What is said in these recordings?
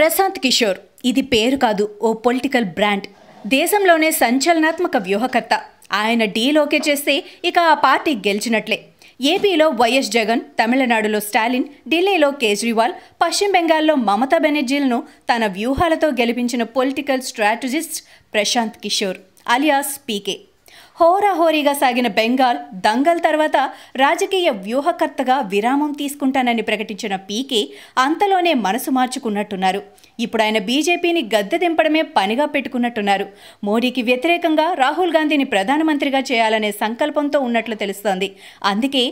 ప్రశాంత్ కిషోర్ ఇది పేరు కాదు ఓ పొలిటికల్ బ్రాండ్ దేశంలోనే సంచలనాత్మక వ్యూహకర్త ఆయన డీల్ ఓకే చేస్తే ఇక ఆ పార్టీ గెలిచినట్లే ఏపీలో వైఎస్ జగన్ తమిళనాడులో స్టాలిన్ ఢిల్లీలో కేజ్రీవాల్ పశ్చిమ బెంగాల్లో మమతా బెనర్జీలను తన వ్యూహాలతో గెలిపించిన political strategist Prashant Kishor alias PK హోరాహోరీగా సాగిన బెంగాల్ దంగల్ తర్వాత రాజకీయ వ్యూహకర్తగా విరామం తీసుకుంటానని ప్రకటించిన పీకే అంతలోనే మనసు మార్చుకున్నట్టున్నారు ఇప్పుడు ఆయన బీజేపీని గద్దె దింపడమే పనిగా పెట్టుకున్నట్టున్నారు మోడీకి వ్యతిరేకంగా రాహుల్ గాంధీని ప్రధానమంత్రిగా చేయాలనే సంకల్పంతో ఉన్నట్లు తెలుస్తోంది అందుకే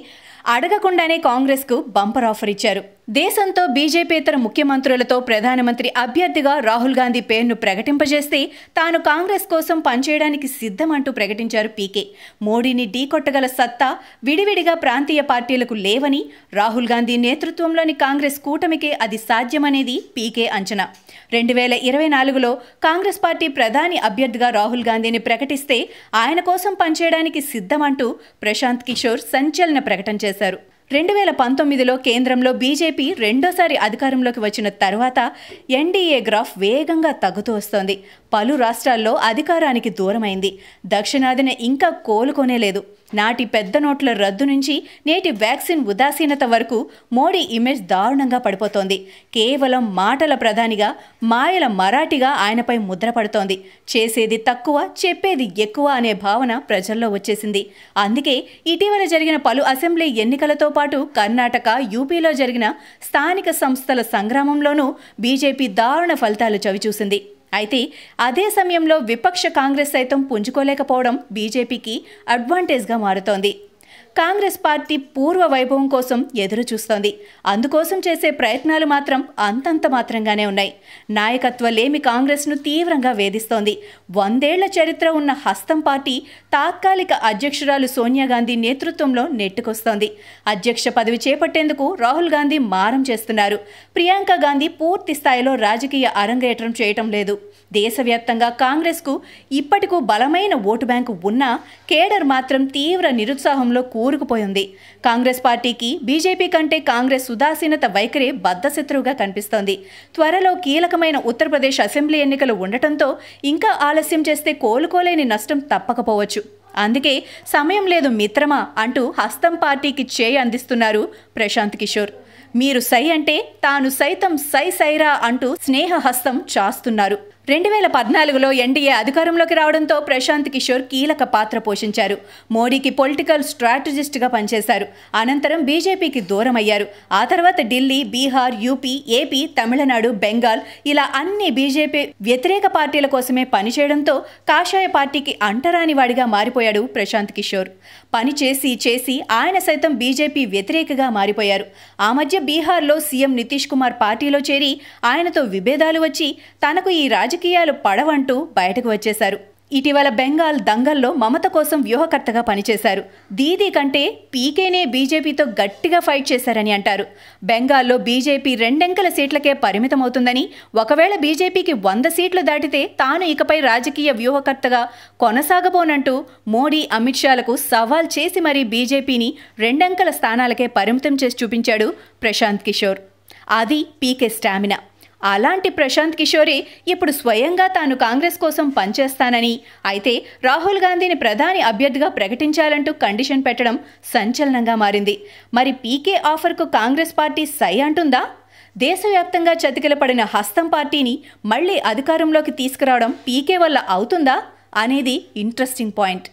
అడగకుండానే కాంగ్రెస్ కు బంపర్ ఆఫర్ ఇచ్చారు దేశంతో బీజేపీతర ముఖ్యమంత్రులతో ప్రధానమంత్రి అభ్యర్థిగా రాహుల్ గాంధీ పేరును ప్రకటింపజేస్తే తాను కాంగ్రెస్ కోసం పనిచేయడానికి సిద్ధమంటూ ప్రకటించారు పీకే మోడీని ఢీకొట్టగల సత్తా విడివిడిగా ప్రాంతీయ పార్టీలకు లేవని రాహుల్ గాంధీ నేతృత్వంలోని కాంగ్రెస్ కూటమికే అది సాధ్యమనేది పీకే అంచనా రెండు వేల ఇరవై నాలుగులో కాంగ్రెస్ పార్టీ ప్రధాని అభ్యర్థిగా రాహుల్ గాంధీని ప్రకటిస్తే ఆయన కోసం పనిచేయడానికి సిద్ధమంటూ ప్రశాంత్ కిషోర్ సంచలన ప్రకటన చేశారు రెండు వేల పంతొమ్మిదిలో కేంద్రంలో బీజేపీ రెండోసారి అధికారంలోకి వచ్చిన తర్వాత ఎన్డీఏ గ్రాఫ్ వేగంగా తగ్గుతూ వస్తోంది పలు రాష్ట్రాల్లో అధికారానికి దూరమైంది దక్షిణాదిన ఇంకా కోలుకోనేలేదు నాటి పెద్ద నోట్ల రద్దు నుంచి నేటి వ్యాక్సిన్ ఉదాసీనత వరకు మోడీ ఇమేజ్ దారుణంగా పడిపోతోంది కేవలం మాటల ప్రధానిగా మాయల మరాఠీగా ఆయనపై ముద్ర పడుతోంది చేసేది తక్కువ చెప్పేది ఎక్కువ అనే భావన ప్రజల్లో వచ్చేసింది అందుకే ఇటీవల జరిగిన పలు అసెంబ్లీ ఎన్నికలతో పాటు కర్ణాటక యూపీలో జరిగిన స్థానిక సంస్థల సంగ్రామంలోనూ బీజేపీ దారుణ ఫలితాలు చవిచూసింది అయితే అదే సమయంలో విపక్ష కాంగ్రెస్ సైతం పుంజుకోలేకపోవడం బీజేపీకి అడ్వాంటేజ్గా మారుతోంది కాంగ్రెస్ పార్టీ పూర్వ వైభవం కోసం ఎదురు చూస్తోంది అందుకోసం చేసే ప్రయత్నాలు మాత్రం అంతంత మాత్రంగానే ఉన్నాయి నాయకత్వ లేమి కాంగ్రెస్ను తీవ్రంగా వేధిస్తోంది వందేళ్ల చరిత్ర ఉన్న హస్తం పార్టీ తాత్కాలిక అధ్యక్షురాలు సోనియా గాంధీ నేతృత్వంలో నెట్టుకొస్తోంది అధ్యక్ష పదవి చేపట్టేందుకు రాహుల్ గాంధీ మారం చేస్తున్నారు ప్రియాంక గాంధీ పూర్తి స్థాయిలో రాజకీయ అరంగేట్రం చేయటం లేదు దేశవ్యాప్తంగా కాంగ్రెస్కు ఇప్పటికూ బలమైన ఓటు బ్యాంకు ఉన్నా కేడర్ మాత్రం తీవ్ర నిరుత్సాహంలో కూ ఊరుకుపోయింది కాంగ్రెస్ పార్టీకి బీజేపీ కంటే కాంగ్రెస్ ఉదాసీనత వైఖరి బద్దశత్రువుగా కనిపిస్తోంది త్వరలో కీలకమైన ఉత్తరప్రదేశ్ అసెంబ్లీ ఎన్నికలు ఉండటంతో ఇంకా ఆలస్యం చేస్తే కోలుకోలేని నష్టం తప్పకపోవచ్చు అందుకే సమయం లేదు మిత్రమా అంటూ హస్తం పార్టీకి చేయి అందిస్తున్నారు ప్రశాంత్ కిషోర్ మీరు సై అంటే తాను సైతం సై సైరా అంటూ స్నేహ హస్తం చాస్తున్నారు రెండు వేల పద్నాలుగులో ఎన్డీఏ అధికారంలోకి రావడంతో ప్రశాంత్ కిషోర్ కీలక పాత్ర పోషించారు మోడీకి పొలిటికల్ స్ట్రాటజిస్ట్గా పనిచేశారు అనంతరం బీజేపీకి దూరమయ్యారు ఆ తర్వాత ఢిల్లీ బీహార్ యూపీ ఏపీ తమిళనాడు బెంగాల్ ఇలా అన్ని బీజేపీ వ్యతిరేక పార్టీల కోసమే పనిచేయడంతో కాషాయ పార్టీకి అంటరాని వాడిగా మారిపోయాడు ప్రశాంత్ కిషోర్ పని చేసి చేసి ఆయన సైతం బీజేపీ వ్యతిరేకగా మారిపోయారు ఆ మధ్య బీహార్లో సీఎం నితీష్ కుమార్ పార్టీలో చేరి ఆయనతో విభేదాలు వచ్చి తనకు ఈ రాజకీయ రాజకీయాలు పడవంటూ బయటకు వచ్చేశారు ఇటీవల బెంగాల్ దంగల్లో మమత కోసం వ్యూహకర్తగా పనిచేశారు దీదీ కంటే పీకేనే బీజేపీతో గట్టిగా ఫైట్ చేశారని అంటారు బెంగాల్లో బీజేపీ రెండెంకల సీట్లకే పరిమితమవుతుందని ఒకవేళ బీజేపీకి వంద సీట్లు దాటితే తాను ఇకపై రాజకీయ వ్యూహకర్తగా కొనసాగబోనంటూ మోడీ అమిత్ షాలకు సవాల్ చేసి మరీ బీజేపీని రెండంకల స్థానాలకే పరిమితం చేసి చూపించాడు ప్రశాంత్ కిషోర్ అది పీకే స్టామినా అలాంటి ప్రశాంత్ కిషోరే ఇప్పుడు స్వయంగా తాను కాంగ్రెస్ కోసం పనిచేస్తానని అయితే రాహుల్ గాంధీని ప్రధాని అభ్యర్థిగా ప్రకటించాలంటూ కండిషన్ పెట్టడం సంచలనంగా మారింది మరి పీకే ఆఫర్కు కాంగ్రెస్ పార్టీ సై అంటుందా దేశవ్యాప్తంగా చతికిలపడిన హస్తం పార్టీని మళ్లీ అధికారంలోకి తీసుకురావడం పీకే వల్ల అవుతుందా అనేది ఇంట్రెస్టింగ్ పాయింట్